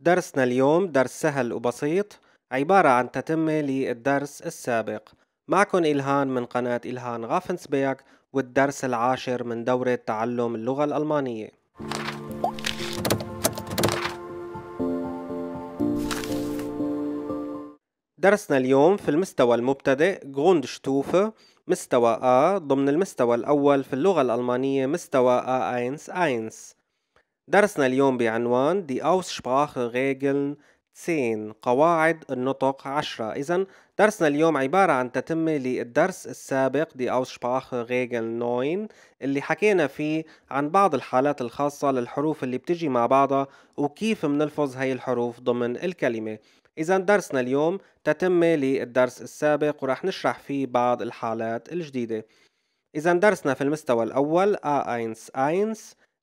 درسنا اليوم درس سهل وبسيط عبارة عن تتمة للدرس السابق معكم إلهان من قناة إلهان غافنسبيك والدرس العاشر من دورة تعلم اللغة الألمانية درسنا اليوم في المستوى المبتدئ Grundstufe مستوى A ضمن المستوى الأول في اللغة الألمانية مستوى A1-1 درسنا اليوم بعنوان دي Aussprache Regeln 10 قواعد النطق 10 إذا درسنا اليوم عبارة عن تتمة للدرس السابق دي Aussprache Regeln 9 اللي حكينا فيه عن بعض الحالات الخاصة للحروف اللي بتجي مع بعضها وكيف منلفظ هاي الحروف ضمن الكلمة إذا درسنا اليوم تتمة للدرس السابق ورح نشرح فيه بعض الحالات الجديدة إذا درسنا في المستوى الأول أ 1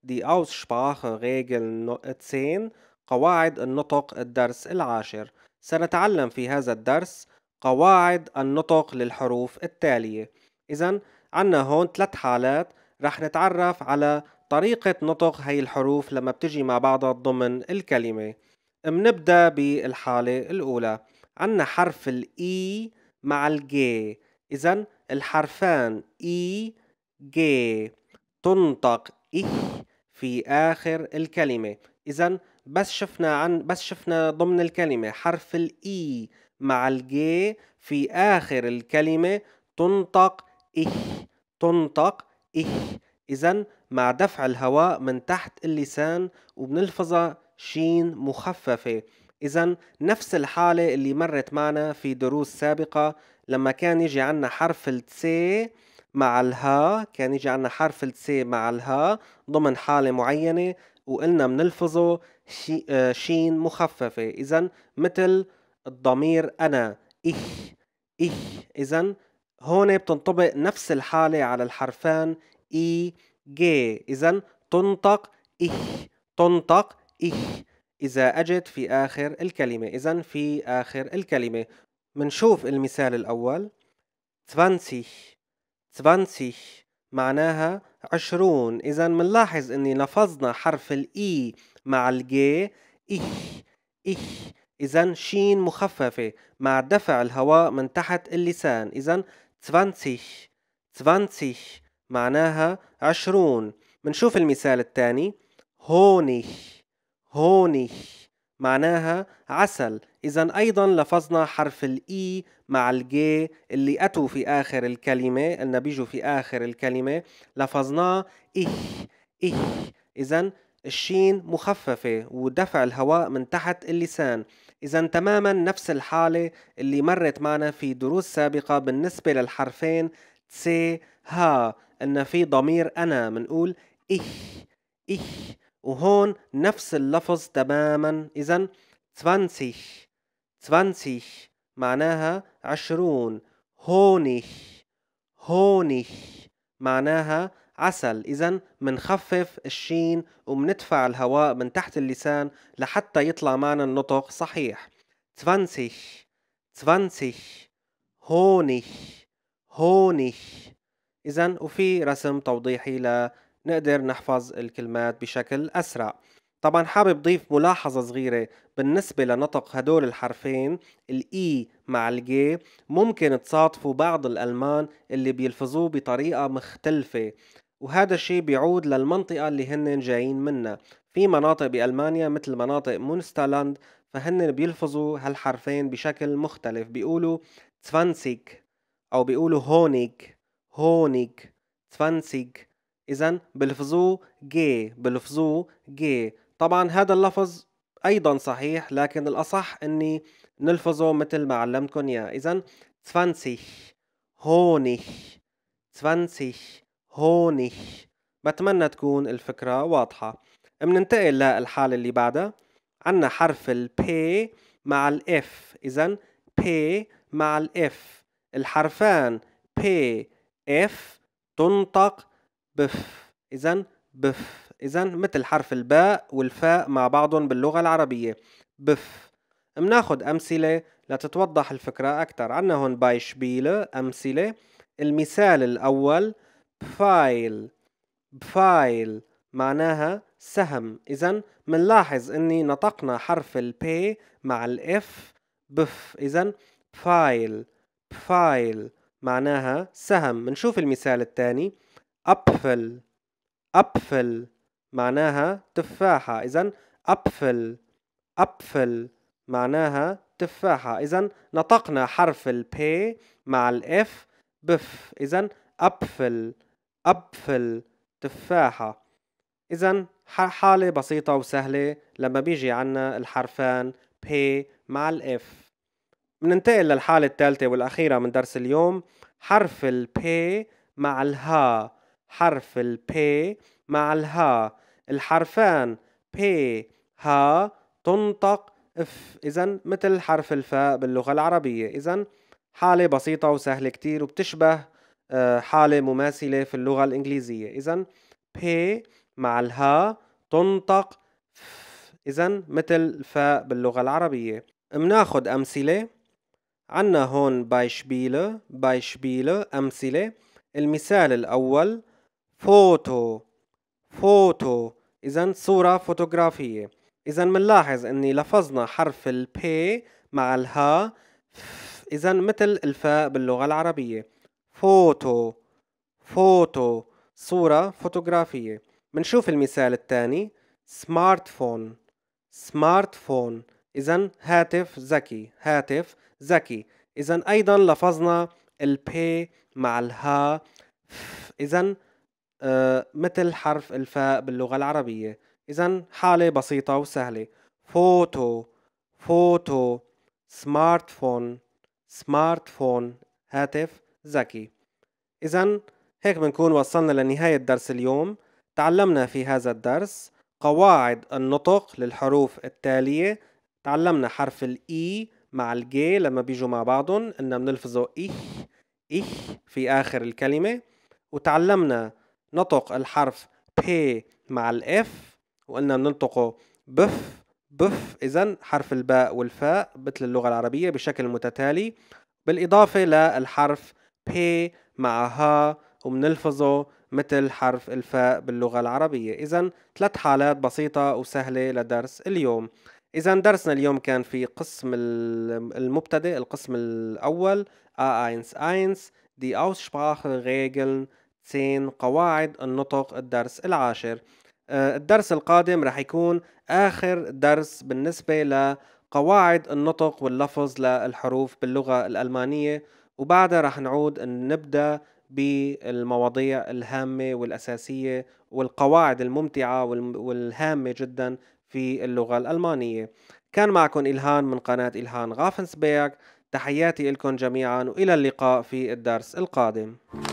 دي Aussprache ريجل 10 قواعد النطق الدرس العاشر سنتعلم في هذا الدرس قواعد النطق للحروف التالية إذا عنا هون ثلاث حالات رح نتعرف على طريقة نطق هاي الحروف لما بتجي مع بعضها ضمن الكلمة منبدأ بالحالة الأولى عنا حرف الإي e مع الجي إذا الحرفان إي e جي تنطق إيه في آخر الكلمة إذا بس شفنا عن بس شفنا ضمن الكلمة حرف الإي e مع الجي في آخر الكلمة تنطق إيه تنطق إيه إذا مع دفع الهواء من تحت اللسان وبنلفظها شين مخففة إذا نفس الحالة اللي مرت معنا في دروس سابقة لما كان يجي عنا حرف التسي مع الها كان يجي عنا حرف السي مع الها ضمن حالة معينة وقلنا بنلفظه شي آه شين مخففة إذا مثل الضمير أنا إيه إيه إذا هون بتنطبق نفس الحالة على الحرفان إي جي إذا تنطق إيه تنطق إيه إذا أجت في آخر الكلمة إذا في آخر الكلمة منشوف المثال الأول 20 20 معناها عشرون إذا منلاحظ أني لفظنا حرف الإي e مع الجي إيه إيه إذا شين مخففة مع دفع الهواء من تحت اللسان إذا 20 20 معناها عشرون منشوف المثال الثاني هوني هوني معناها عسل إذا أيضا لفظنا حرف الإي e مع الجي اللي أتوا في آخر الكلمة قلنا بيجوا في آخر الكلمة لفظناه إه، إيه إيه إذا الشين مخففة ودفع الهواء من تحت اللسان إذا تماما نفس الحالة اللي مرت معنا في دروس سابقة بالنسبة للحرفين تسي ها إن في ضمير أنا منقول إيه إيه وهون نفس اللفظ تماما إذا 20 20 معناها عشرون هونيش هونيش معناها عسل إذا منخفف الشين ومندفع الهواء من تحت اللسان لحتى يطلع معنا النطق صحيح 20 20 هونيش هونيش إذا وفي رسم توضيحي ل نقدر نحفظ الكلمات بشكل أسرع طبعا حابب ضيف ملاحظة صغيرة بالنسبة لنطق هدول الحرفين الإي e مع الجي ممكن تصادفوا بعض الألمان اللي بيلفظوه بطريقة مختلفة وهذا الشيء بيعود للمنطقة اللي هن جايين منها في مناطق بألمانيا مثل مناطق مونستالاند فهن بيلفظوا هالحرفين بشكل مختلف بيقولوا تفانسيك أو بيقولوا هونيك هونيك تفانسيك إذا بلفظوه جي بلفظوه جي طبعا هذا اللفظ أيضا صحيح لكن الأصح أني نلفظه مثل ما علمتكم إياه إذا 20 هونيش 20 هونيش بتمنى تكون الفكرة واضحة مننتقل للحالة اللي بعدها عنا حرف ال P مع ال F إذا P مع ال F الحرفان P F تنطق بف إذا بف إذا مثل حرف الباء والفاء مع بعضهم باللغة العربية بف بناخد أمثلة لتتوضح الفكرة أكثر عندنا هون شبيلة أمثلة المثال الأول بفايل بفايل معناها سهم إذا منلاحظ أني نطقنا حرف البي مع الإف بف إذا فايل فايل معناها سهم منشوف المثال الثاني أبفل أبفل معناها تفاحة إذا أبفل أبفل معناها تفاحة إذا نطقنا حرف P مع الإف بف إذا أبفل أبفل تفاحة إذا حالة بسيطة وسهلة لما بيجي عنا الحرفان P مع الإف بننتقل للحالة الثالثة والأخيرة من درس اليوم حرف P مع الها حرف P مع الها الحرفان P ها تنطق اف اذا مثل حرف الفاء باللغة العربية اذا حالة بسيطة وسهلة كتير وبتشبه آه، حالة مماثلة في اللغة الإنجليزية إذا P مع الها تنطق إذا مثل الفاء باللغة العربية مناخد أمثلة عنا هون بايشبيلة بايشبيلة أمثلة المثال الأول فوتو فوتو إذا صورة فوتوغرافية إذا منلاحظ إني لفظنا حرف البي مع الها إذا مثل الفاء باللغة العربية فوتو فوتو صورة فوتوغرافية منشوف المثال الثاني سمارت فون سمارت فون إذا هاتف ذكي هاتف ذكي إذا أيضا لفظنا البي مع الها إذا آه، مثل حرف الفاء باللغة العربية إذا حالة بسيطة وسهلة فوتو فوتو سمارت فون سمارت فون هاتف ذكي إذا هيك بنكون وصلنا لنهاية درس اليوم تعلمنا في هذا الدرس قواعد النطق للحروف التالية تعلمنا حرف الإي e مع الجي لما بيجوا مع بعضهم إننا بنلفظه إيه إيه في آخر الكلمة وتعلمنا نطق الحرف بي مع الاف وقلنا بننطقه بف بف إذا حرف الباء والفاء مثل اللغة العربية بشكل متتالي بالإضافة للحرف بي مع ها وبنلفظه مثل حرف الفاء باللغة العربية إذا ثلاث حالات بسيطة وسهلة لدرس اليوم إذا درسنا اليوم كان في قسم المبتدئ القسم الأول آينس آينس دي Aussprache Regeln سين قواعد النطق الدرس العاشر آه، الدرس القادم رح يكون آخر درس بالنسبة لقواعد النطق واللفظ للحروف باللغة الألمانية وبعدها رح نعود نبدأ بالمواضيع الهامة والأساسية والقواعد الممتعة والهامة جدا في اللغة الألمانية كان معكم إلهان من قناة إلهان غافنسبيرغ تحياتي لكم جميعا وإلى اللقاء في الدرس القادم